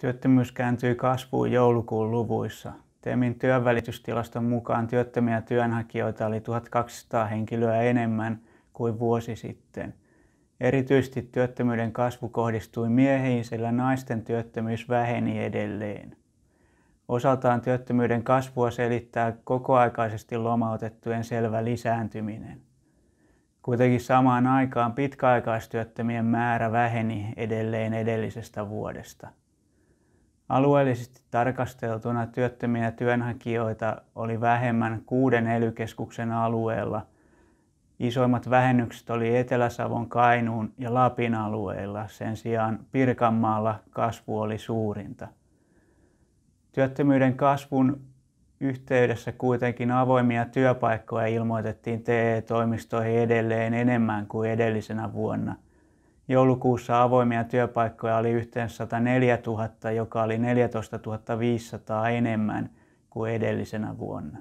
Työttömyys kääntyi kasvuun joulukuun luvuissa. Temin työnvälitystilaston mukaan työttömiä työnhakijoita oli 1200 henkilöä enemmän kuin vuosi sitten. Erityisesti työttömyyden kasvu kohdistui miehiin, sillä naisten työttömyys väheni edelleen. Osaltaan työttömyyden kasvua selittää kokoaikaisesti lomautettujen selvä lisääntyminen. Kuitenkin samaan aikaan pitkäaikaistyöttömien määrä väheni edelleen edellisestä vuodesta. Alueellisesti tarkasteltuna työttömiä työnhakijoita oli vähemmän kuuden ely alueella. Isoimmat vähennykset oli Etelä-Savon, Kainuun ja Lapin alueilla, sen sijaan Pirkanmaalla kasvu oli suurinta. Työttömyyden kasvun yhteydessä kuitenkin avoimia työpaikkoja ilmoitettiin TE-toimistoihin edelleen enemmän kuin edellisenä vuonna – Joulukuussa avoimia työpaikkoja oli yhteensä 104 000, joka oli 14 500 enemmän kuin edellisenä vuonna.